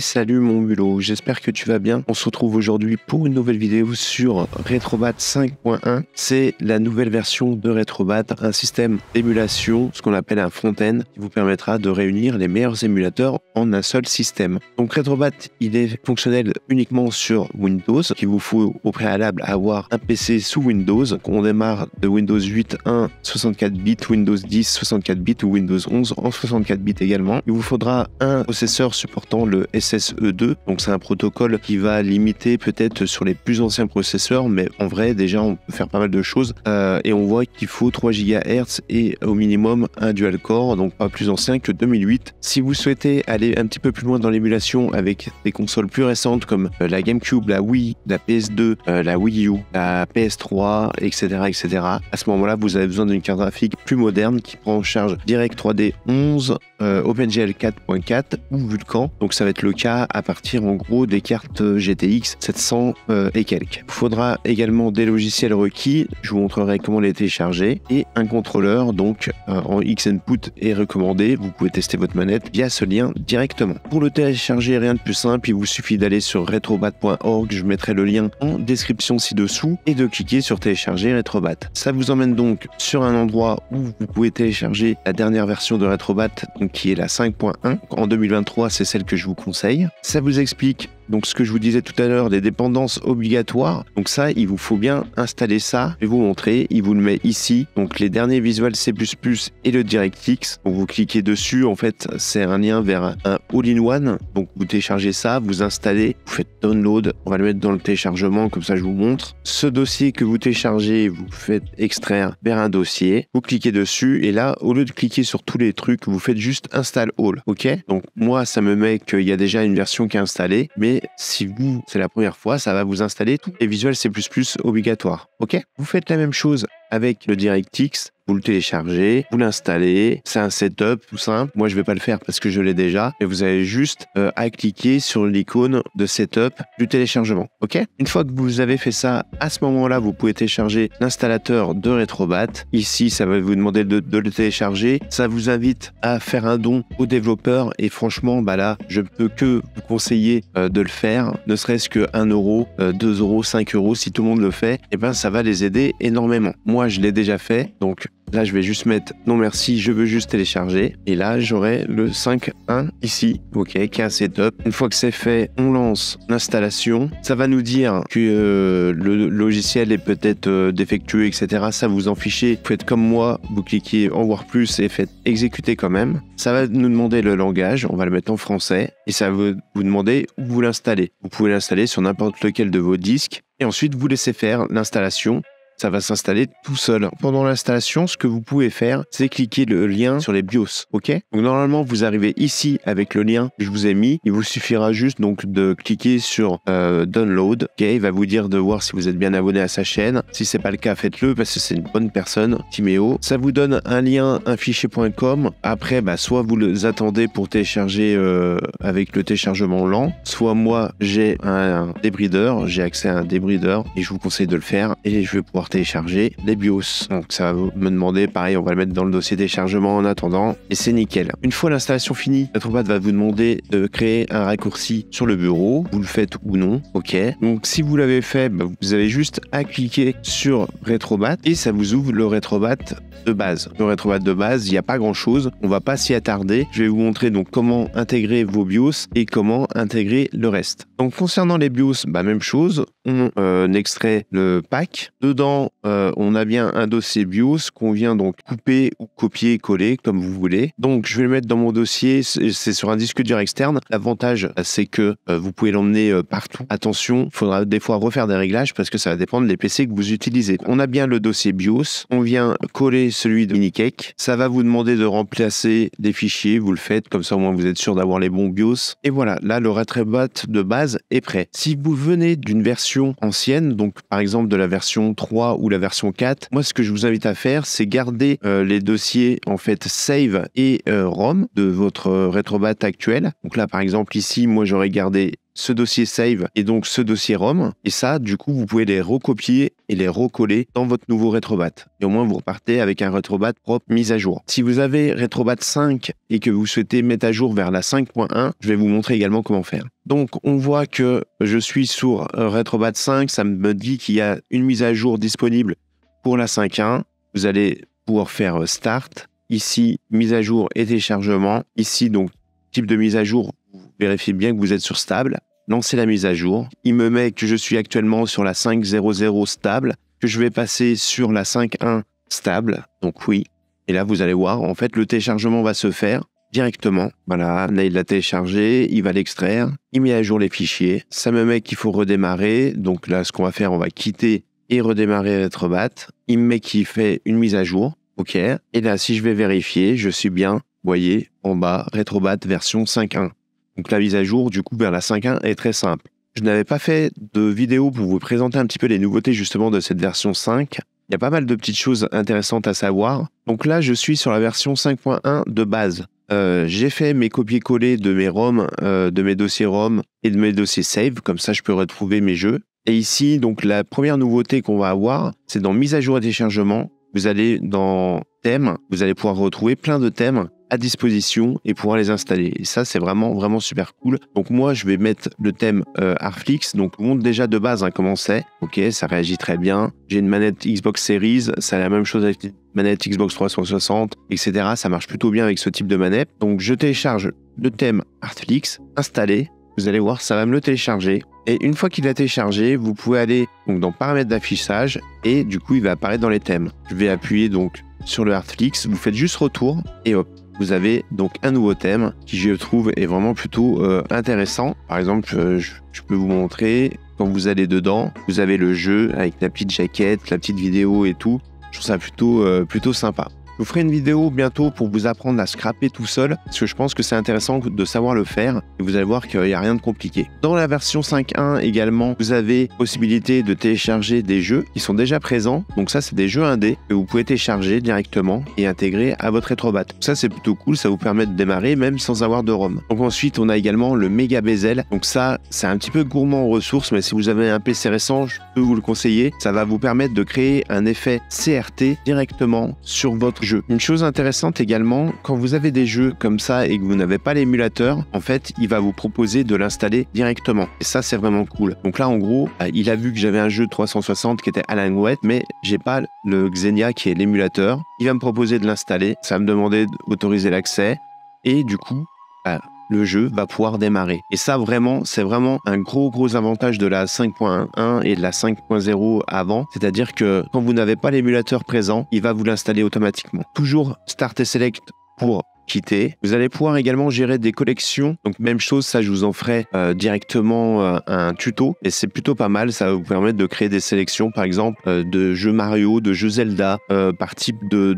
salut mon mulot, j'espère que tu vas bien. On se retrouve aujourd'hui pour une nouvelle vidéo sur Retrobat 5.1. C'est la nouvelle version de Retrobat, un système d'émulation, ce qu'on appelle un front-end, qui vous permettra de réunir les meilleurs émulateurs en un seul système. Donc Retrobat, il est fonctionnel uniquement sur Windows, Il vous faut au préalable avoir un PC sous Windows. qu'on on démarre de Windows 8.1 64 bits, Windows 10 64 bits ou Windows 11 en 64 bits également. Il vous faudra un processeur supportant le SSE2. Donc c'est un protocole qui va limiter peut-être sur les plus anciens processeurs, mais en vrai déjà on peut faire pas mal de choses. Euh, et on voit qu'il faut 3 GHz et au minimum un dual core, donc pas plus ancien que 2008. Si vous souhaitez aller un petit peu plus loin dans l'émulation avec des consoles plus récentes comme euh, la GameCube, la Wii, la PS2, euh, la Wii U, la PS3, etc., etc. À ce moment-là, vous avez besoin d'une carte graphique plus moderne qui prend en charge Direct 3D 11, OpenGL 4.4 ou Vulkan. Donc ça va être le cas à partir en gros des cartes GTX 700 euh, et quelques. Faudra également des logiciels requis, je vous montrerai comment les télécharger, et un contrôleur, donc euh, en X-Input est recommandé, vous pouvez tester votre manette via ce lien directement. Pour le télécharger, rien de plus simple, il vous suffit d'aller sur retrobat.org, je mettrai le lien en description ci-dessous, et de cliquer sur télécharger Retrobat. Ça vous emmène donc sur un endroit où vous pouvez télécharger la dernière version de Retrobat, donc qui est la 5.1. En 2023, c'est celle que je vous conseille ça vous explique donc ce que je vous disais tout à l'heure des dépendances obligatoires, donc ça, il vous faut bien installer ça. Je vais vous montrer, il vous le met ici. Donc les derniers visuels C++ et le DirectX. Donc vous cliquez dessus, en fait, c'est un lien vers un all-in-one. Donc vous téléchargez ça, vous installez, vous faites download. On va le mettre dans le téléchargement, comme ça je vous montre. Ce dossier que vous téléchargez, vous faites extraire vers un dossier. Vous cliquez dessus et là, au lieu de cliquer sur tous les trucs, vous faites juste install all. Ok Donc moi, ça me met qu'il y a déjà une version qui est installée, mais si vous, c'est la première fois, ça va vous installer tout les visuels C++ obligatoire. Ok Vous faites la même chose avec le DirectX, vous le téléchargez, vous l'installez, c'est un setup tout simple. Moi, je ne vais pas le faire parce que je l'ai déjà, et vous avez juste euh, à cliquer sur l'icône de setup du téléchargement. Ok Une fois que vous avez fait ça, à ce moment-là, vous pouvez télécharger l'installateur de Retrobat. Ici, ça va vous demander de, le télécharger. Ça vous invite à faire un don au développeur et franchement, bah là, je ne peux que vous conseiller euh, de le faire, ne serait-ce que 1 euro, 2 euh, euros, 5 euros, si tout le monde le fait, et eh ben ça va les aider énormément. Moi, je l'ai déjà fait. Donc là, je vais juste mettre non merci, je veux juste télécharger. Et là, j'aurai le 5.1 ici, ok, qui est assez top. Une fois que c'est fait, on lance l'installation. Ça va nous dire que euh, le logiciel est peut-être euh, défectueux, etc. Ça vous en fichez. Vous faites comme moi, vous cliquez en voir plus et faites exécuter quand même. Ça va nous demander le langage, on va le mettre en français. Et ça va vous demander où vous l'installez. Vous pouvez l'installer sur n'importe lequel de vos disques. Et ensuite, vous laissez faire l'installation ça va s'installer tout seul. Pendant l'installation, ce que vous pouvez faire, c'est cliquer le lien sur les BIOS, ok Donc normalement, vous arrivez ici avec le lien que je vous ai mis. Il vous suffira juste donc de cliquer sur euh, Download, ok Il va vous dire de voir si vous êtes bien abonné à sa chaîne. Si c'est pas le cas, faites-le parce que c'est une bonne personne, Timéo. Ça vous donne un lien, un fichier.com. Après, bah, soit vous les attendez pour télécharger euh, avec le téléchargement lent, soit moi, j'ai un, un débrideur, j'ai accès à un débrideur et je vous conseille de le faire et je vais pouvoir télécharger les BIOS. Donc ça va me demander, pareil, on va le mettre dans le dossier déchargement en attendant, et c'est nickel. Une fois l'installation finie, RetroBat va vous demander de créer un raccourci sur le bureau, vous le faites ou non, ok. Donc si vous l'avez fait, bah, vous avez juste à cliquer sur Retrobat, et ça vous ouvre le Retrobat de base. Le Retrobat de base, il n'y a pas grand chose, on va pas s'y attarder. Je vais vous montrer donc comment intégrer vos BIOS et comment intégrer le reste. Donc concernant les BIOS, bah même chose, on euh, extrait le pack. Dedans, euh, on a bien un dossier BIOS qu'on vient donc couper ou copier, coller, comme vous voulez. Donc, je vais le mettre dans mon dossier. C'est sur un disque dur externe. L'avantage, euh, c'est que vous pouvez l'emmener partout. Attention, il faudra des fois refaire des réglages parce que ça va dépendre des PC que vous utilisez. On a bien le dossier BIOS. On vient coller celui de Minicake. Ça va vous demander de remplacer des fichiers. Vous le faites, comme ça au moins vous êtes sûr d'avoir les bons BIOS. Et voilà, là, le bot de base est prêt. Si vous venez d'une version ancienne, anciennes, donc par exemple de la version 3 ou la version 4, moi ce que je vous invite à faire, c'est garder euh, les dossiers en fait save et euh, ROM de votre euh, rétrobat actuel. Donc là par exemple ici, moi j'aurais gardé ce dossier save et donc ce dossier ROM. Et ça, du coup, vous pouvez les recopier et les recoller dans votre nouveau Retrobat. Et au moins, vous repartez avec un Retrobat propre mise à jour. Si vous avez Retrobat 5 et que vous souhaitez mettre à jour vers la 5.1, je vais vous montrer également comment faire. Donc, on voit que je suis sur euh, Retrobat 5. Ça me dit qu'il y a une mise à jour disponible pour la 5.1. Vous allez pouvoir faire euh, Start. Ici, mise à jour et téléchargement. Ici, donc, type de mise à jour, vérifiez bien que vous êtes sur stable, lancez la mise à jour. Il me met que je suis actuellement sur la 5.0.0 stable, que je vais passer sur la 5.1 stable, donc oui. Et là, vous allez voir, en fait, le téléchargement va se faire directement. Voilà, là, il l'a téléchargé, il va l'extraire, il met à jour les fichiers. Ça me met qu'il faut redémarrer, donc là, ce qu'on va faire, on va quitter et redémarrer Retrobat. Il me met qu'il fait une mise à jour, ok. Et là, si je vais vérifier, je suis bien, voyez, en bas, Retrobat version 5.1. Donc la mise à jour du coup vers la 5.1 est très simple. Je n'avais pas fait de vidéo pour vous présenter un petit peu les nouveautés justement de cette version 5. Il y a pas mal de petites choses intéressantes à savoir. Donc là, je suis sur la version 5.1 de base. Euh, j'ai fait mes copier-coller de mes ROM, euh, de mes dossiers ROM et de mes dossiers save, comme ça je peux retrouver mes jeux. Et ici, donc la première nouveauté qu'on va avoir, c'est dans mise à jour et téléchargement. Vous allez dans thème, vous allez pouvoir retrouver plein de thèmes disposition et pouvoir les installer. Et ça, c'est vraiment, vraiment super cool. Donc moi, je vais mettre le thème euh, Artflix. Donc montre déjà de base hein, comment c'est. Ok, ça réagit très bien. J'ai une manette Xbox Series, c'est la même chose avec manette Xbox 360, etc. Ça marche plutôt bien avec ce type de manette. Donc je télécharge le thème Artflix, installé. Vous allez voir, ça va me le télécharger. Et une fois qu'il a téléchargé, vous pouvez aller donc, dans paramètres d'affichage et du coup il va apparaître dans les thèmes. Je vais appuyer donc sur le Artflix, vous faites juste retour et hop, vous avez donc un nouveau thème qui je trouve est vraiment plutôt euh, intéressant. Par exemple, euh, je, peux vous montrer quand vous allez dedans, vous avez le jeu avec la petite jaquette, la petite vidéo et tout. Je trouve ça plutôt, euh, plutôt sympa. Je vous ferai une vidéo bientôt pour vous apprendre à scraper tout seul, parce que je pense que c'est intéressant de savoir le faire, et vous allez voir qu'il n'y a rien de compliqué. Dans la version 5.1 également, vous avez possibilité de télécharger des jeux qui sont déjà présents, donc ça c'est des jeux indés que vous pouvez télécharger directement et intégrer à votre rétrobat. Ça c'est plutôt cool, ça vous permet de démarrer même sans avoir de ROM. Donc ensuite on a également le Mega bezel, donc ça c'est un petit peu gourmand en ressources, mais si vous avez un PC récent, je peux vous le conseiller, ça va vous permettre de créer un effet CRT directement sur votre une chose intéressante également, quand vous avez des jeux comme ça et que vous n'avez pas l'émulateur, en fait, il va vous proposer de l'installer directement. Et ça, c'est vraiment cool. Donc là, en gros, euh, il a vu que j'avais un jeu 360 qui était Alan Wake, mais j'ai pas le Xenia qui est l'émulateur. Il va me proposer de l'installer. Ça va me demander d'autoriser l'accès. Et du coup, bah, le jeu va pouvoir démarrer. Et ça, vraiment, c'est vraiment un gros, gros avantage de la 5.1 et de la 5.0 avant. C'est-à-dire que quand vous n'avez pas l'émulateur présent, il va vous l'installer automatiquement. Toujours Start et Select pour quitter. Vous allez pouvoir également gérer des collections. Donc même chose, ça je vous en ferai euh, directement euh, un tuto et c'est plutôt pas mal. Ça va vous permettre de créer des sélections par exemple euh, de jeux Mario, de jeux Zelda par type de,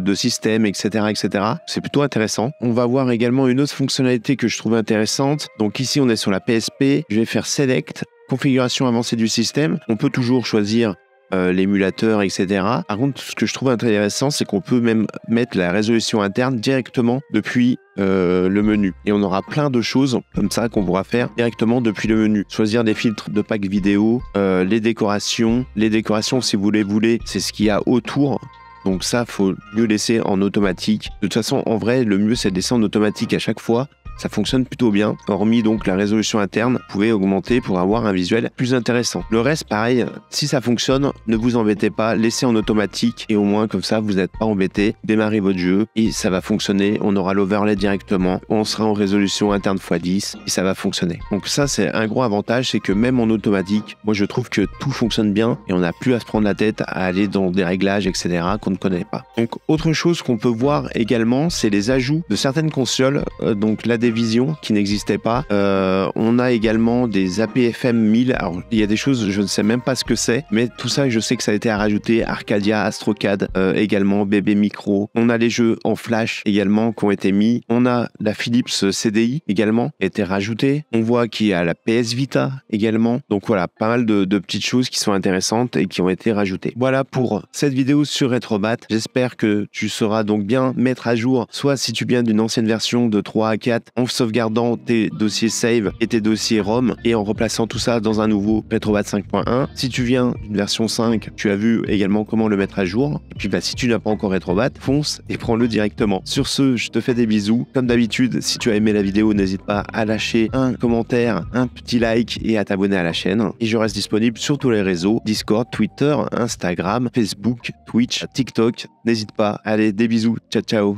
de, système, etc. etc. C'est plutôt intéressant. On va voir également une autre fonctionnalité que je trouve intéressante. Donc ici on est sur la PSP. Je vais faire Select configuration avancée du système. On peut toujours choisir euh, l'émulateur, etc. Par contre, ce que je trouve intéressant, c'est qu'on peut même mettre la résolution interne directement depuis euh, le menu. Et on aura plein de choses comme ça qu'on pourra faire directement depuis le menu. Choisir des filtres de pack vidéo, euh, les décorations. Les décorations, si vous les voulez, c'est ce qu'il y a autour donc ça, faut mieux laisser en automatique. De toute façon, en vrai, le mieux, c'est de laisser en automatique à chaque fois ça fonctionne plutôt bien, hormis donc la résolution interne, vous pouvez augmenter pour avoir un visuel plus intéressant. Le reste, pareil, si ça fonctionne, ne vous embêtez pas, laissez en automatique et au moins comme ça vous n'êtes pas embêté, démarrez votre jeu et ça va fonctionner, on aura l'overlay directement, on sera en résolution interne x10 et ça va fonctionner. Donc ça c'est un gros avantage, c'est que même en automatique, moi je trouve que tout fonctionne bien et on n'a plus à se prendre la tête à aller dans des réglages, etc. qu'on ne connaît pas. Donc autre chose qu'on peut voir également, c'est les ajouts de certaines consoles, euh, donc la des visions qui n'existaient pas. Euh, on a également des APFM 1000. Alors, il y a des choses, je ne sais même pas ce que c'est, mais tout ça, je sais que ça a été rajouté. Arcadia, Astrocad, euh, également BB Micro. On a les jeux en flash également qui ont été mis. On a la Philips CDI également, été rajoutée. On voit qu'il y a la PS Vita également. Donc voilà, pas mal de, de petites choses qui sont intéressantes et qui ont été rajoutées. Voilà pour cette vidéo sur Retrobat. J'espère que tu sauras donc bien mettre à jour, soit si tu viens d'une ancienne version de 3 à 4, en sauvegardant tes dossiers save et tes dossiers ROM et en replaçant tout ça dans un nouveau Retrobat 5.1. Si tu viens d'une version 5, tu as vu également comment le mettre à jour. Et puis bah, si tu n'as pas encore Retrobat, fonce et prends-le directement. Sur ce, je te fais des bisous. Comme d'habitude, si tu as aimé la vidéo, n'hésite pas à lâcher un commentaire, un petit like et à t'abonner à la chaîne. Et je reste disponible sur tous les réseaux, Discord, Twitter, Instagram, Facebook, Twitch, TikTok. N'hésite pas. Allez, des bisous. Ciao, ciao.